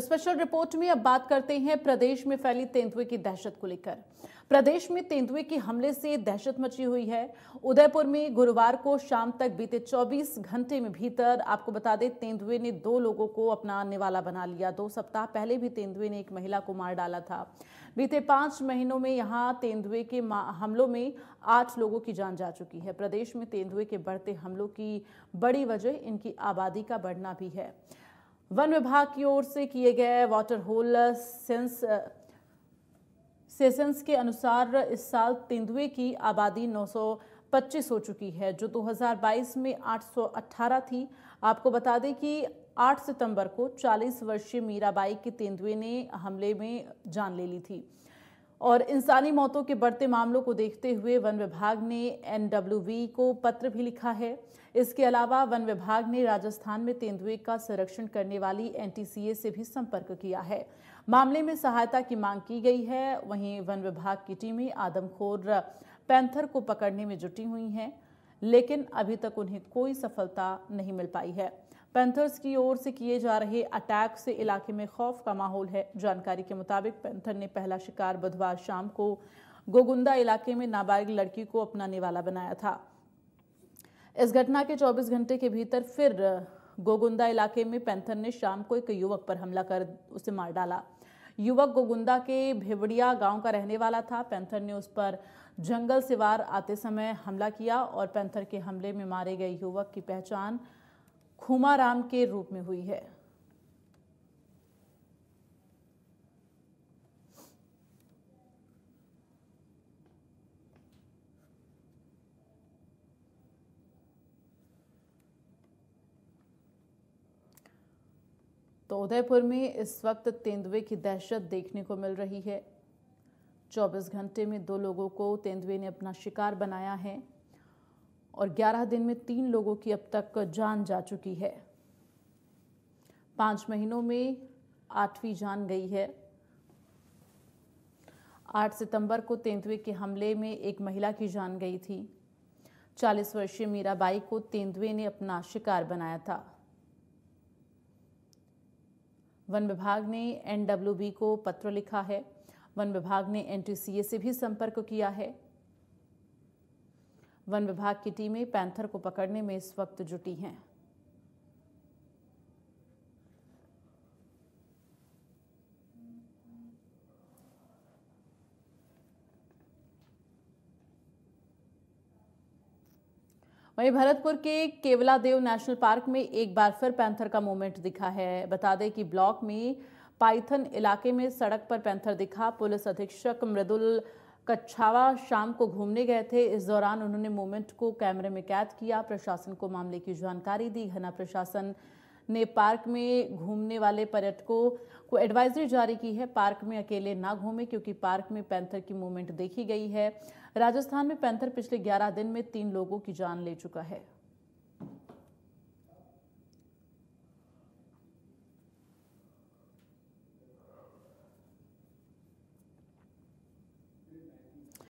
special report में अब बात करते हैं प्रदेश में फैली तेंदुए की दहशत को लेकर प्रदेश में तेंदुए के हमले से दहशत मची हुई है उदयपुर में गुरुवार को शाम तक बीते 24 घंटे में भीतर आपको बता दें तेंदुए ने दो लोगों को अपना निवाला बना लिया दो सप्ताह पहले भी तेंदुए ने एक महिला को मार डाला था बीते पांच महीनों में यहाँ तेंदुए के हमलों में आठ लोगों की जान जा चुकी है प्रदेश में तेंदुए के बढ़ते हमलों की बड़ी वजह इनकी आबादी का बढ़ना भी है वन विभाग की ओर से किए गए वाटर होल सेंस सेशंस के अनुसार इस साल तेंदुए की आबादी 925 हो चुकी है जो 2022 में 818 थी आपको बता दें कि 8 सितंबर को 40 वर्षीय मीराबाई के तेंदुए ने हमले में जान ले ली थी और इंसानी मौतों के बढ़ते मामलों को देखते हुए वन विभाग ने एनडब्ल्यूवी को पत्र भी लिखा है इसके अलावा वन विभाग ने राजस्थान में तेंदुए का संरक्षण करने वाली एन से भी संपर्क किया है मामले में सहायता की मांग की गई है वहीं वन विभाग की टीमें आदमखोर पैंथर को पकड़ने में जुटी हुई हैं लेकिन अभी तक उन्हें कोई सफलता नहीं मिल पाई है पैंथर्स की ओर से किए जा रहे अटैक से इलाके में खौफ का माहौल है जानकारी के मुताबिक पैंथर ने पहला शिकार बुधवार शाम को गोगुंदा इलाके में नाबालिग लड़की को अपना निवाला बनाया था इस घटना के 24 घंटे के भीतर फिर गोगुंदा इलाके में पैंथर ने शाम को एक युवक पर हमला कर उसे मार डाला युवक गोगुंदा के भेवड़िया गांव का रहने वाला था पैंथर ने उस पर जंगल से वार आते समय हमला किया और पैंथर के हमले में मारे गए युवक की पहचान खुमाराम के रूप में हुई है तो उदयपुर में इस वक्त तेंदुए की दहशत देखने को मिल रही है 24 घंटे में दो लोगों को तेंदुए ने अपना शिकार बनाया है और 11 दिन में तीन लोगों की अब तक जान जा चुकी है पांच महीनों में आठवीं जान गई है 8 सितंबर को तेंदुए के हमले में एक महिला की जान गई थी 40 वर्षीय मीराबाई को तेंदुए ने अपना शिकार बनाया था वन विभाग ने एनडब्ल्यूबी को पत्र लिखा है वन विभाग ने एनटीसीए से भी संपर्क किया है वन विभाग की टीमें पैंथर को पकड़ने में इस वक्त जुटी हैं वहीं भरतपुर के केवला देव नेशनल पार्क में एक बार फिर पैंथर का मूवमेंट दिखा है बता दें कि ब्लॉक में पाइथन इलाके में सड़क पर पैंथर दिखा पुलिस अधीक्षक मृदुल कच्छावा शाम को घूमने गए थे इस दौरान उन्होंने मूवमेंट को कैमरे में कैद किया प्रशासन को मामले की जानकारी दी घना प्रशासन ने पार्क में घूमने वाले पर्यटकों को एडवाइजरी जारी की है पार्क में अकेले ना घूमें क्योंकि पार्क में पैंथर की मूवमेंट देखी गई है राजस्थान में पैंथर पिछले 11 दिन में तीन लोगों की जान ले चुका है